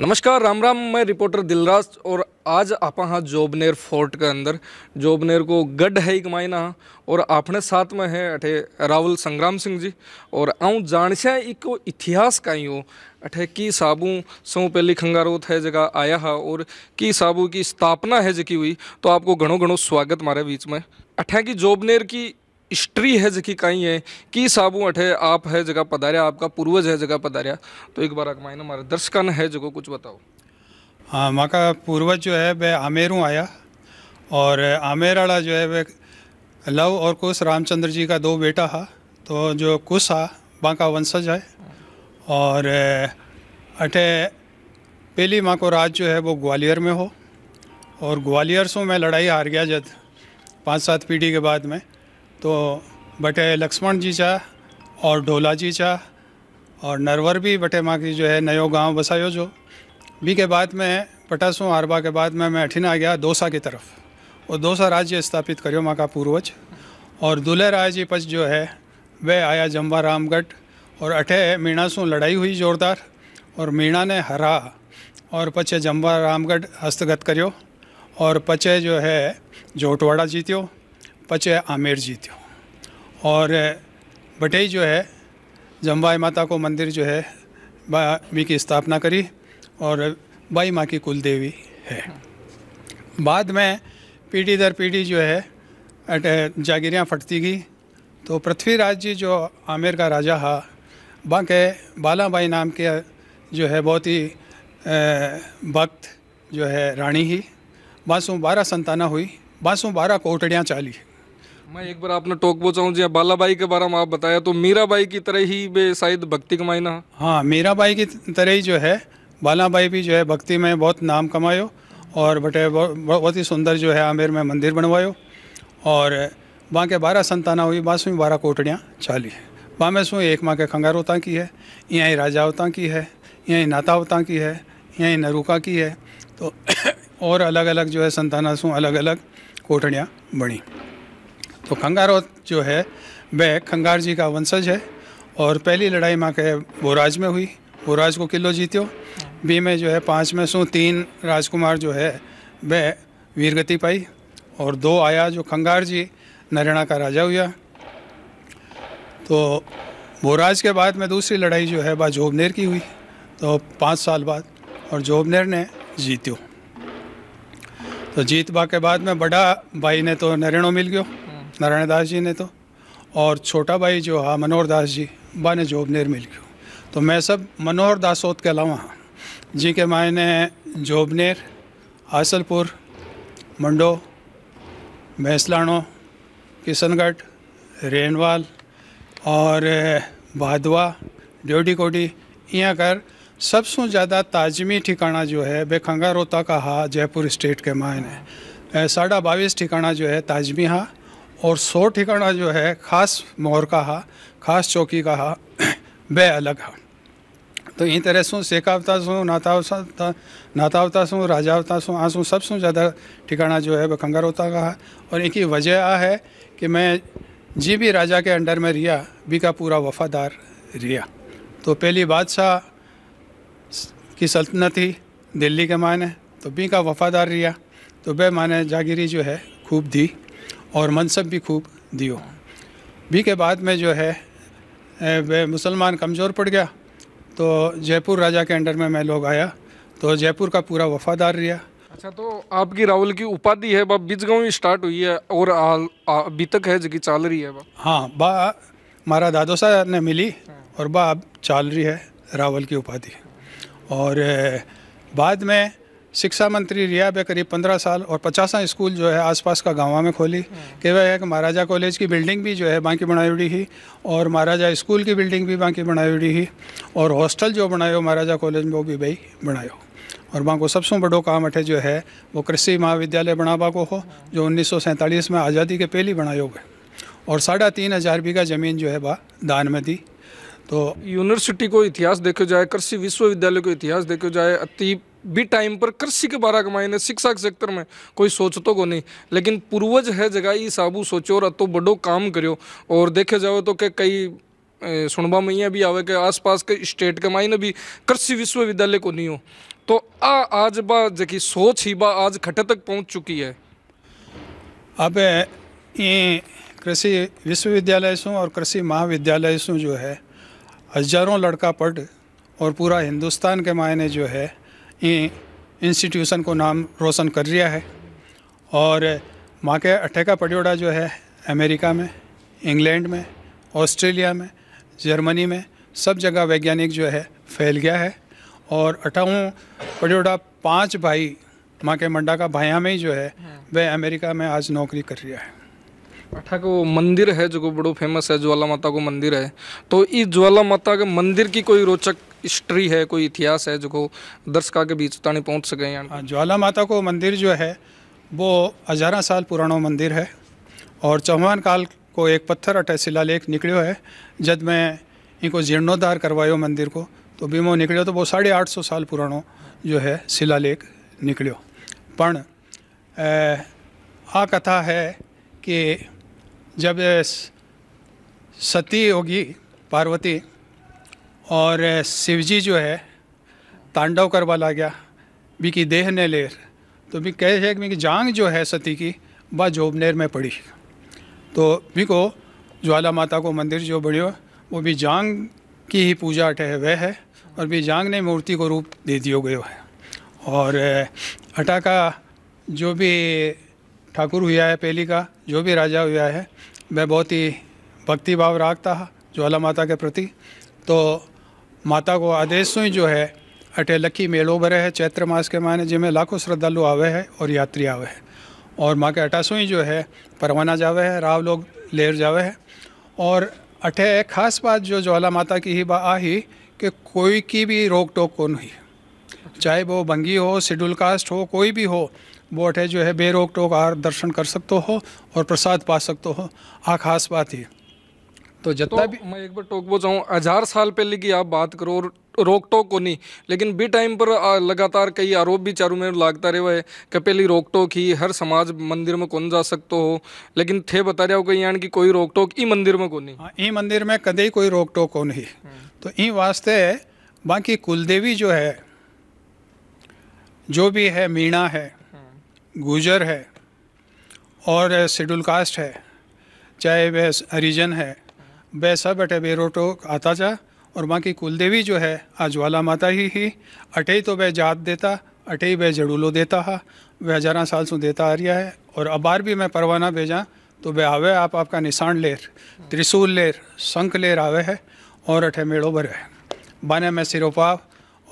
नमस्कार राम राम मैं रिपोर्टर दिलराज और आज आप हाँ जोबनेर फोर्ट के अंदर जोबनेर को गढ़ है एक मायना और आपने साथ में है अठे रावल संग्राम सिंह जी और आऊँ जानसा एक इतिहास का ही हो अठे की साबू सौ पहली खंगारोत है जगह आया है और की साबू की स्थापना है जकी हुई तो आपको घणो घणो स्वागत मारे बीच में अठे की जोबनेर की हिस्ट्री है जकी काई है कि साबू अठे आप है जगह पधारिया आपका पूर्वज है जगह पधारिया तो एक बार मायने हमारे दर्शकन है जगह कुछ बताओ हाँ माका पूर्वज जो है वह आमेरू आया और आमेराड़ा जो है वह लव और कुश रामचंद्र जी का दो बेटा हा तो जो कुश हा बांका वंशज है और अठे पहली माँ को राज जो है वो ग्वालियर में हो और ग्वालियर से मैं लड़ाई हार गया जब पाँच सात पीढ़ी के बाद में तो बटे लक्ष्मण जी चा और ढोला जी चा और नरवर भी बटे माँ की जो है नयो गांव बसायो जो बी के बाद में पटासों आरबा के बाद में मैं अठिना गया दोसा की तरफ और दोसा राज्य स्थापित करियो माँ का पूर्वज और दुल्हे राय जी पच जो है वह आया जम्बा रामगढ़ और अठे मीणा लड़ाई हुई जोरदार और मीणा ने हरा और पचे जम्बा रामगढ़ हस्तगत करियो और पचे जो है जोटवाड़ा जीतियो पचे आमेर जी थियो और बटई जो है जमवाई माता को मंदिर जो है बाई की स्थापना करी और बाई माँ की कुल देवी है बाद में पीढ़ी दर पीढ़ी जो है जागीरियाँ फटती गई तो पृथ्वीराज जी जो आमेर का राजा हा बांके बालाबाई नाम के जो है बहुत ही भक्त जो है रानी ही बाँसों बारह संताना हुई बाँसों बारह कोटड़ियाँ चाली मैं एक बार आपने टोक पहुँचाऊँ जी बालाबाई के बारे में आप बताया तो मीराबाई की तरह ही वे शायद भक्ति ना हाँ मीरा बाई की तरह ही जो है बालाबाई भी जो है भक्ति में बहुत नाम कमायो और बटे बहुत ही सुंदर जो है आमेर में मंदिर बनवायो और वहाँ के बारह संताना हुई बासू बारह कोटड़ियाँ चाली है वहाँ में सू एक माँ के खंगारोता की है यहाँ राजावता की है यहाँ नातावता की है यहाँ नरुका की है तो और अलग अलग जो है संताना सू अलग अलग कोटड़ियाँ बढ़ी तो खंगारो जो है वह खंगार जी का वंशज है और पहली लड़ाई माँ के भोराज में हुई भोराज को किलो जीत्यो बी में जो है पाँच में सो तीन राजकुमार जो है वह वीरगति पाई और दो आया जो खंगार जी नरेणा का राजा हुआ तो भोराज के बाद में दूसरी लड़ाई जो है वह जोबनेर की हुई तो पाँच साल बाद और जोबनेर ने जीतो तो बा के बाद में बड़ा भाई ने तो नरेणो मिल गयो नारायण दास जी ने तो और छोटा भाई जो हा मनोहर दास जी बाने जोब निर्मिल क्यों तो मैं सब मनोहर दासोत के अलावा जी के मायने जोबनेर हासलपुर मंडो मैसलानो किशनगढ़ रेनवाल और भादवा ड्योटी कोडी यहाँ कर सबसे ज़्यादा ताजमी ठिकाना जो है बेखंगा रोता का हा जयपुर स्टेट के मायने साढ़ा बाईस ठिकाना जो है ताजमी हा और सौ ठिकाना जो है ख़ास मोहर का हा खास चौकी का हा बे अलग हा तो इन तरह सो सेकावता सो नातावता नातावता सो राजावता सो आंसू सब सो ज़्यादा ठिकाना जो है वह खंगर होता का और इनकी वजह आ है कि मैं जी भी राजा के अंडर में रिया बी का पूरा वफादार रिया तो पहली बादशाह की सल्तनत ही दिल्ली के माने तो बी का वफादार रिया तो बे माने जागीरी जो है खूब दी और मनसब भी खूब दियो बी के बाद में जो है मुसलमान कमज़ोर पड़ गया तो जयपुर राजा के अंडर में मैं लोग आया तो जयपुर का पूरा वफादार रहा अच्छा तो आपकी रावल की उपाधि है बाप बीजगांव ही स्टार्ट हुई है और अभी तक है जगह चाल रही है बा हाँ बा हमारा दादोसा ने मिली हाँ। और बा अब चाल रही है रावल की उपाधि और बाद में शिक्षा मंत्री रिया पे करीब पंद्रह साल और पचासा स्कूल जो है आसपास का गाँव में खोली कह एक महाराजा कॉलेज की बिल्डिंग भी जो है बाकी बनाई हुई ही और महाराजा स्कूल की बिल्डिंग भी बाकी बनाई हुई ही और हॉस्टल जो बनायो महाराजा कॉलेज में वो भी भाई बनायो और को सबसे बड़ो काम अठे जो है वो कृषि महाविद्यालय बनावा को हो जो उन्नीस में आज़ादी के पहली बनाए हुए और साढ़ा तीन हज़ार बीघा ज़मीन जो है वह दान में दी तो यूनिवर्सिटी को इतिहास देखो जाए कृषि विश्वविद्यालय को इतिहास देखो जाए अति भी टाइम पर कृषि के बारह कमाई शिक्षा के सेक्टर में कोई सोच तो को नहीं लेकिन पूर्वज है जगह ई साबू सोचो और तो बड़ो काम करो और देखे जाओ तो के कई सुनवा में यह भी आवे के आसपास के स्टेट के मायने भी कृषि विश्वविद्यालय को नहीं हो तो आ आज बा जकी सोच ही बा आज खटे तक पहुंच चुकी है अब ये कृषि विश्वविद्यालय से और कृषि महाविद्यालय से जो है हजारों लड़का पढ़ और पूरा हिंदुस्तान के मायने जो है इंस्टीट्यूशन को नाम रोशन कर रहा है और माँ के अट्ठे का पड्योड़ा जो है अमेरिका में इंग्लैंड में ऑस्ट्रेलिया में जर्मनी में सब जगह वैज्ञानिक जो है फैल गया है और अठाऊँ पड्योड़ा पाँच भाई माँ के मंडा का भाया में ही जो है हाँ। वह अमेरिका में आज नौकरी कर रहा है पाठा को मंदिर है जो बड़ो फेमस है ज्वाला माता को मंदिर है तो इस ज्वाला माता के मंदिर की कोई रोचक हिस्ट्री है कोई इतिहास है जो दर्शकों के बीच ताने पहुँच सके हाँ, ज्वाला माता को मंदिर जो है वो हज़ारह साल पुराना मंदिर है और चौहान काल को एक पत्थर अटे शिलालेख निकलो है जब मैं इनको जीर्णोद्धार करवायो मंदिर को तो बीमो निकलो तो वो साढ़े आठ सौ साल पुराना जो है शिलालेख निकलो पण आ कथा है कि जब सती होगी पार्वती और शिवजी जो है तांडव कर ला गया भी की देह ने लेर तो भी कहे है कि जांग जो है सती की वह जोबनेर में पड़ी तो भी को ज्वाला माता को मंदिर जो बढ़ियो वो भी जांग की ही पूजा है वह है और भी जांग ने मूर्ति को रूप दे दियो गयो है और अटा का जो भी ठाकुर हुआ है पहली का जो भी राजा हुआ है मैं बहुत ही भक्ति भाव रखता ज्वाला माता के प्रति तो माता को आदेश ही जो है अटे लखी मेलो भरे है चैत्र मास के मायने जिनमें लाखों श्रद्धालु आवे है और यात्री आवे है और माँ के अठासों जो है परवाना जावे है राव लोग लेर जावे है और अठे खास बात जो ज्वाला माता की ही बा ही कि कोई की भी रोक टोक कौन हुई चाहे वो बंगी हो शेड्यूल कास्ट हो कोई भी हो वो अटे जो है बेरोक टोक आर दर्शन कर सकते हो और प्रसाद पा सकते हो आ खास बात ही तो, तो जितना तो भी मैं एक बार टोक टोकबो जाऊँ हजार साल पहले की आप बात करो और रोक टोक को नहीं लेकिन भी टाइम पर लगातार कई आरोप भी चारों में लागता रहे है कि पहली रोक टोक ही हर समाज मंदिर में कौन जा सकते हो लेकिन थे बता रहे हो कि यहाँ की कोई रोक टोक ई मंदिर में को नहीं हाँ, ई मंदिर में कदई कोई रोक टोक को नहीं हम्म। तो ई वास्ते बाकी कुलदेवी जो है जो भी है मीणा है गुजर है और शेड्यूल कास्ट है चाहे वह हरिजन है वह सब अटे बेरोटो आता जा और माँ की कुलदेवी जो है आज ज्वाला माता ही ही अटे तो वह जात देता अटे वह जड़ूलो देता है वह हजारा साल से देता आ रहा है और अबार भी मैं परवाना भेजा तो वह आवे आप आपका निशान लेर त्रिशूल लेर शंख लेर आवे है और अठे मेड़ो भर है बाने में सिरोपाव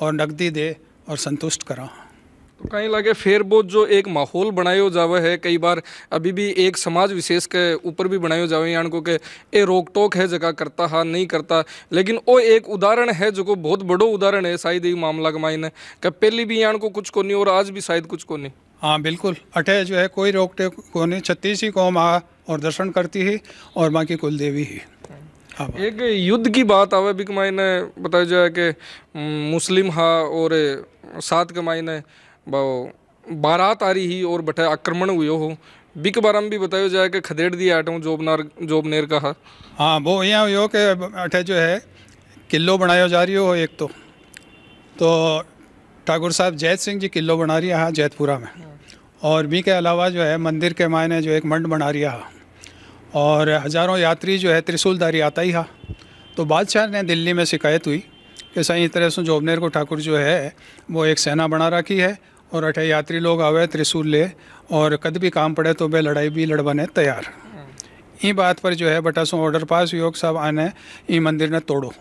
और नकदी दे और संतुष्ट करा तो कहीं लगे फेर बहुत जो एक माहौल बनायो जावे है कई बार अभी भी एक समाज विशेष के ऊपर भी बनायो जावे यान को के ए रोक टोक है जगह करता हा नहीं करता लेकिन वो एक उदाहरण है जो को बहुत बड़ो उदाहरण है शायद ये मामला का मायने कि पहले भी यान को कुछ को नहीं और आज भी शायद कुछ को नहीं हाँ बिल्कुल अटे जो है कोई रोक टोक को नहीं छत्तीस ही कौम आ और दर्शन करती है और बाकी कुल देवी ही हाँ। एक युद्ध की बात आवे बिक मायने बताया जाए कि मुस्लिम हा और सात के मायने बारात आ रही ही और बैठे आक्रमण हुए हो बिक बारा में भी बताया जाए कि खदेड़ दिया आटो जोबनार जोबनेर का हाँ वो यहाँ हो कि अठे जो है किलो बनाया जा रही हो एक तो तो ठाकुर साहब जैत सिंह जी किलो बना रही है जैतपुरा में और बी के अलावा जो है मंदिर के मायने जो एक मंड बना रही है और हज़ारों यात्री जो है त्रिशूलधारी आता ही हा तो बादशाह ने दिल्ली में शिकायत हुई कि सही तरह से जोबनेर को ठाकुर जो है वो एक सेना बना रखी है और अठे यात्री लोग आवे त्रिशूल ले और कद भी काम पड़े तो वे लड़ाई भी लड़वाने तैयार ई बात पर जो है बटा सो ऑर्डर पास योग साहब आने ई मंदिर ने तोड़ो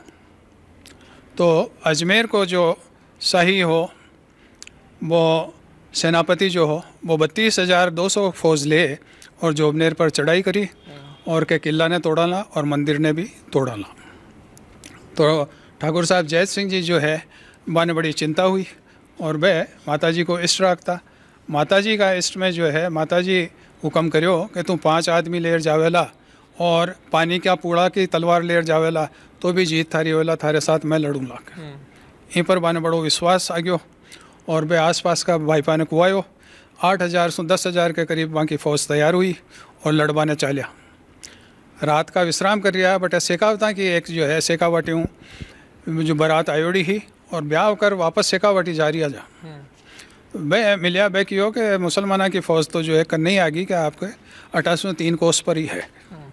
तो अजमेर को जो सही हो वो सेनापति जो हो वो बत्तीस हज़ार दो सौ फौज ले और जोबनेर पर चढ़ाई करी और के किला ने तोड़ा ला और मंदिर ने भी तोड़ा ला तो ठाकुर साहब जयत सिंह जी जो है बाने बड़ी चिंता हुई और वह माताजी को इष्ट रखता माताजी का इष्ट में जो है माताजी हुक्म करो कि तू पांच आदमी लेर जावेला और पानी का पूड़ा की तलवार लेर जावेला तो भी जीत थारी होला थारे साथ मैं लड़ूंगा हम्म। यहीं पर बाने बड़ो विश्वास आ गयो और वे आसपास का भाईपा ने कुआयो आठ हज़ार से दस हज़ार के करीब वहाँ की फौज तैयार हुई और लड़वाने चालिया रात का विश्राम कर रहा बट सेकावता की एक जो है सेकावट हूँ जो बारात आयोड़ी ही और ब्याह कर वापस शेखावटी जा आ जा भाई हम्म। मिलिया बे की हो कि मुसलमाना की फ़ौज तो जो है कर नहीं आ गई कि आपके अठारह तीन कोस पर ही है हम्म।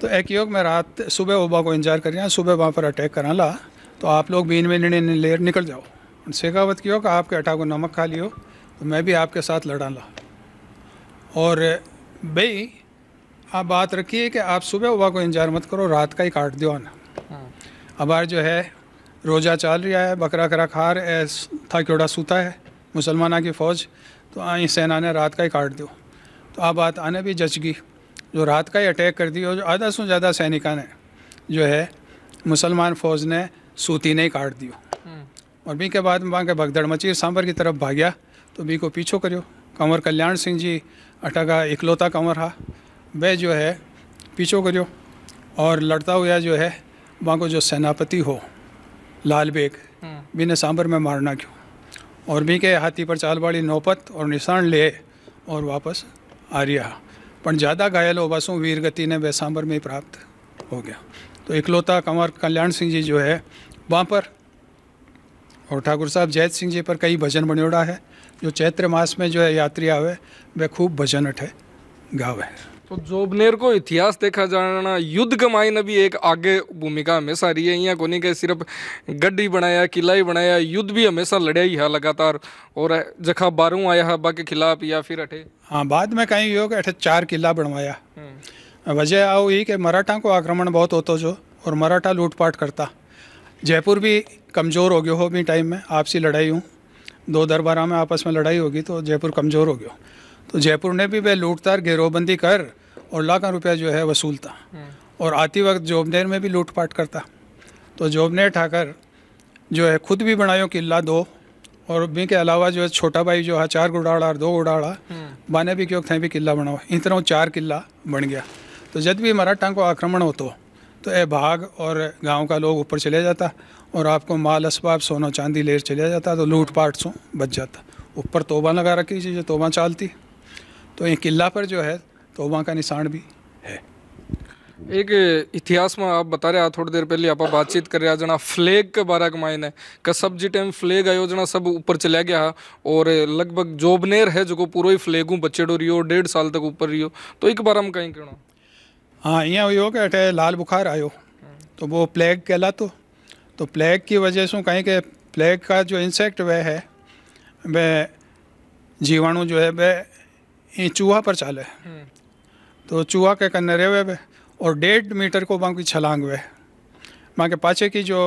तो एक योग मैं रात सुबह ओबा को इंतजार कर रहा सुबह वहाँ पर अटैक करा ला तो आप लोग बीन में लेर निकल जाओ शेखावत की हो कि आपके अटा को नमक खा लियो तो मैं भी आपके साथ लड़ा ला और भई आप बात रखिए कि आप सुबह ओबा को इंतजार मत करो रात का ही काट दो ना हम्म। अब जो है रोज़ा चल रहा है बकरा करा खार था थाक्योड़ा सूता है मुसलमाना की फ़ौज तो आई सेना ने रात का ही काट दो तो आप बात आने भी जचगी जो रात का ही अटैक कर दी और जो आधा से ज़्यादा सैनिका ने जो है मुसलमान फ़ौज ने सूती नहीं काट दियो हम्म। और बी के बाद वहाँ के भगदड़ मची सांबर की तरफ भाग्या तो बी को पीछो करियो कंवर कल्याण सिंह जी अटा का इकलौता कंवर हा वह जो है पीछो करियो और लड़ता हुआ जो है वहाँ को जो सेनापति हो लाल बेग बिन हम्म। सांबर में मारना क्यों और भी के हाथी पर चाल वाली नौपत और निशान ले और वापस आ रिया पर ज़्यादा घायल हो बसों वीरगति ने वह सांबर में प्राप्त हो गया तो इकलौता कंवर कल्याण सिंह जी जो है वहाँ पर और ठाकुर साहब जैत सिंह जी पर कई भजन बनोड़ा है जो चैत्र मास में जो है यात्री आवे वह खूब भजन अठे गावे तो जोबनेर को इतिहास देखा जाना युद्ध का मायने भी एक आगे भूमिका हमेशा रही है यहाँ को नहीं कह सिर्फ गड्ढी बनाया किला ही बनाया युद्ध भी हमेशा लड़े ही है लगातार और जखा बारू आया हब्बा के खिलाफ या फिर अठे हाँ बाद में कहीं योग अठे चार किला बनवाया वजह आओ यही कि मराठा को आक्रमण बहुत होता जो और मराठा लूटपाट करता जयपुर भी कमज़ोर हो गया हो अपनी टाइम में आपसी लड़ाई हूँ दो दरबारा में आपस में लड़ाई होगी तो जयपुर कमज़ोर हो गया तो जयपुर ने भी वह लूटतार घेरोबंदी कर और लाखों रुपया जो है वसूलता हम्म। और आती वक्त जोबनेर में भी लूटपाट करता तो जोबनेर ठाकर जो है खुद भी बनायो किला दो और बी के अलावा जो है छोटा भाई जो है चार गुड़ाड़ा और दो गुड़ाड़ा हम्म। बाने भी क्यों थे भी किला बनाओ इन तरह चार किला बन गया तो जब भी मराठा को आक्रमण हो तो तो ए भाग और गांव का लोग ऊपर चले जाता और आपको माल असबाब सोना चांदी लेर चले जाता तो लूटपाट सो बच जाता ऊपर तोबा लगा रखी चीज़ें तोबा चालती तो ये किला पर जो है तो वहाँ का निशान भी है एक इतिहास में आप बता रहे थोड़ी देर पहले आप बातचीत कर हैं जना फ्लैग के बारे का मायने का सब जी टाइम फ्लैग आयो जना सब ऊपर चला गया और लगभग जोबनेर है जो पूरा ही फ्लैग बचेड़ो हो डेढ़ साल तक ऊपर रही हो तो एक बार हम कहीं कहो हाँ यहाँ हुई कि अटे लाल बुखार आयो तो वो प्लेग कहला तो तो प्लेग की वजह से कहीं के प्लेग का जो इंसेक्ट वह है वह जीवाणु जो है वह ये चूहा पर चाले हम्म। तो चूहा के कन्ने रेवे वे और डेढ़ मीटर को बाकी की छलांग वे वहाँ के पाचे की जो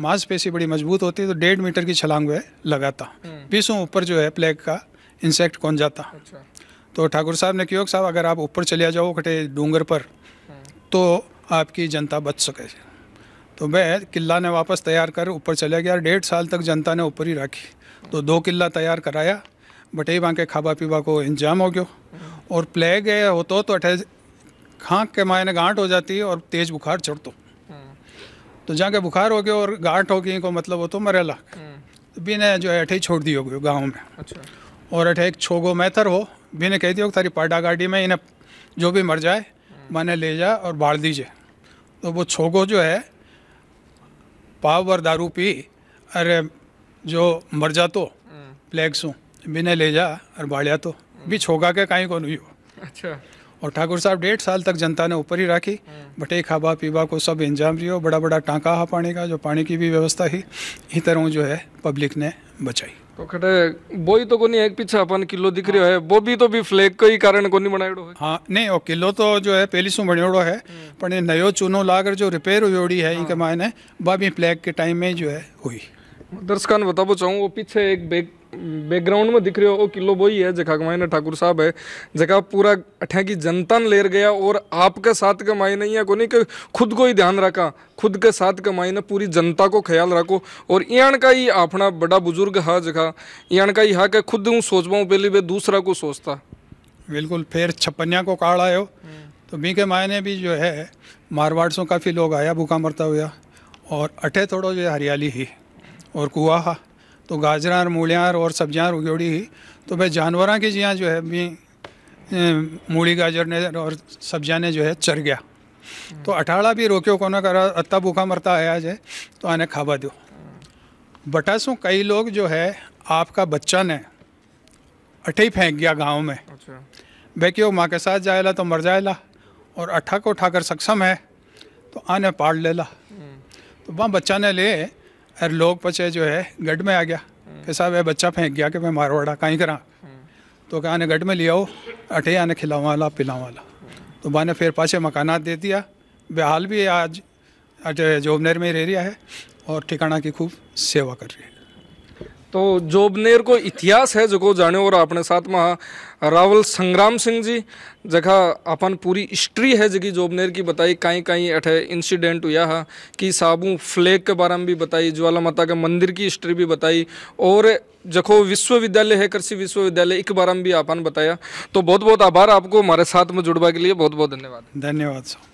मांसपेशी बड़ी मजबूत होती है तो डेढ़ मीटर की छलांग वे लगाता बीसों हम्म। ऊपर जो है प्लेग का इंसेक्ट कौन जाता अच्छा। तो ठाकुर साहब ने क्यों साहब अगर आप ऊपर चले जाओ कटे डूंगर पर हम्म। तो आपकी जनता बच सके तो मैं किला ने वापस तैयार कर ऊपर चले गया डेढ़ साल तक जनता ने ऊपर ही रखी तो दो किला तैयार कराया बटई बांके खाबा पीबा को इंजाम हो गयो और प्लेग हो तो अठे खांक के मायने गांठ हो जाती है और तेज बुखार चढ़ तो जाके बुखार हो गयो और गांठ हो गई को मतलब हो तो मरेला बिने जो है अठे छोड़ दी हो गयो गाँव में अच्छा। और अठे एक छोगो मैथर हो बिने कह दियो तारी पाडा गाड़ी में इन्हें जो भी मर जाए माने ले जा और बाढ़ दीजिए तो वो छोगो जो है पाव और दारू पी अरे जो मर तो प्लेग सू बिना ले जा और बाड़िया तो बीच होगा क्या कहीं को नहीं हो अच्छा और ठाकुर साहब डेढ़ साल तक जनता ने ऊपर ही राखी बटे खाबा पीबा को सब इंजाम रही बड़ा बड़ा टाँका हा पानी का जो पानी की भी व्यवस्था ही ही तरह जो है पब्लिक ने बचाई तो खड़े बोई तो कोनी एक पीछे अपन किलो दिख रहे है वो भी तो भी फ्लैग का ही कारण कोनी बनायोड़ो है हाँ नहीं वो किलो तो जो है पहली सु बनियोड़ो है हम्म। पर नयो चूनो लागर जो रिपेयर हुई है इनके हाँ। मायने वह भी फ्लैग के टाइम में जो है हुई दर्शकान बताबो चाहूँ वो पीछे एक बैग बैकग्राउंड में दिख रहे हो ओ किलो बोई है जखा का मायने ठाकुर साहब है जखा पूरा अठा की जनता ने लेर गया और आपके साथ के मायने या को नहीं कि खुद को ही ध्यान रखा खुद के साथ के मायने पूरी जनता को ख्याल रखो और इन का ही अपना बड़ा बुजुर्ग हा जखा इन का ही हा कि खुद हूँ सोच पाऊँ पहले वे दूसरा को सोचता बिल्कुल फिर छप्पनिया को काढ़ आयो तो मी के मायने भी जो है मारवाड़ से काफ़ी लोग आया भूखा मरता हुआ और अठे थोड़ो जो हरियाली ही और कुआ हा तो गाजर मूलियाँ और सब्जियाँ उगोड़ी ही तो भाई जानवर की जियाँ जो है भी मूली गाजर ने और सब्जियाँ ने जो है चर गया तो अठाड़ा भी रोक्यो कोना करा अत्ता भूखा मरता आया जाए तो आने खाबा दो बटासू कई लोग जो है आपका बच्चा ने अठे ही फेंक गया गांव में अच्छा। वो माँ के साथ जाएला तो मर जाएला और अठा को उठाकर सक्षम है तो आने पाड़ लेला हम्म। तो वहाँ बच्चा ने ले फिर लोग पचे जो है गढ़ में आ गया कि हम्म। साहब यह बच्चा फेंक गया कि मैं मारवाड़ा कहीं करा हम्म। तो कहा ने गढ़ में लिया हो अठे आने खिलाओ वाला पिलावा वाला हम्म। तो बा फिर पाछे मकाना दे दिया बेहाल भी आज जोबनेर में रह रहा है और ठिकाना की खूब सेवा कर रही है तो जोबनेर को इतिहास है जो जाने और अपने साथ में रावल संग्राम सिंह जी जगह अपन पूरी हिस्ट्री है जगह जोबनेर की बताई कहीं कहीं अठे इंसिडेंट हुआ है कि साबू फ्लैग के बारे में भी बताई ज्वाला माता के मंदिर की हिस्ट्री भी बताई और जखो विश्वविद्यालय है कृषि विश्वविद्यालय एक बारे में भी आपने बताया तो बहुत बहुत आभार आपको हमारे साथ में जुड़वा के लिए बहुत बहुत धन्यवाद धन्यवाद सर